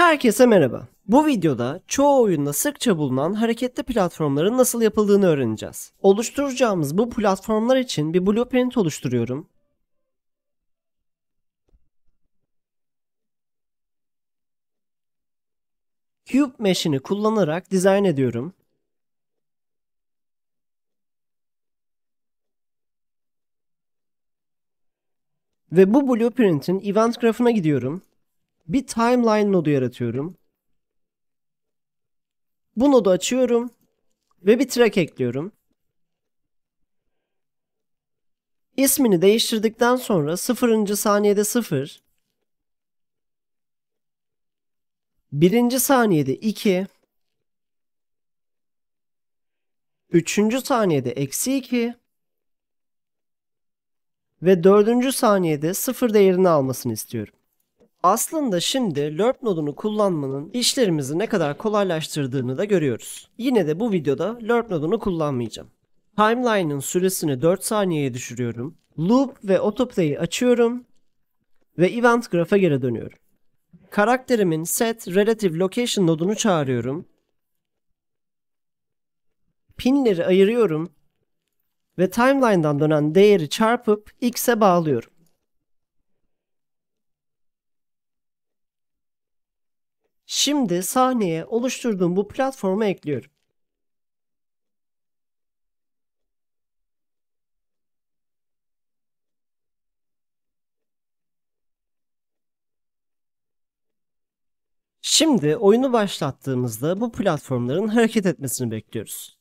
Herkese merhaba. Bu videoda çoğu oyunda sıkça bulunan hareketli platformların nasıl yapıldığını öğreneceğiz. Oluşturacağımız bu platformlar için bir blueprint oluşturuyorum. Cube Mesh'ini kullanarak dizayn ediyorum. Ve bu blueprintin event grafına gidiyorum. Bir timeline nodu yaratıyorum. Bu nodu açıyorum ve bir track ekliyorum. İsmini değiştirdikten sonra 0. saniyede 0, 1. saniyede 2, 3. saniyede eksi 2 ve 4. saniyede 0 değerini almasını istiyorum. Aslında şimdi LERP nodunu kullanmanın işlerimizi ne kadar kolaylaştırdığını da görüyoruz. Yine de bu videoda LERP nodunu kullanmayacağım. Timeline'ın süresini 4 saniyeye düşürüyorum. Loop ve autoplay'i açıyorum ve event grafa geri dönüyorum. Karakterimin set relative location nodunu çağırıyorum. Pinleri ayırıyorum ve timeline'dan dönen değeri çarpıp x'e bağlıyorum. Şimdi sahneye oluşturduğum bu platformu ekliyorum. Şimdi oyunu başlattığımızda bu platformların hareket etmesini bekliyoruz.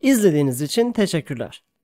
İzlediğiniz için teşekkürler.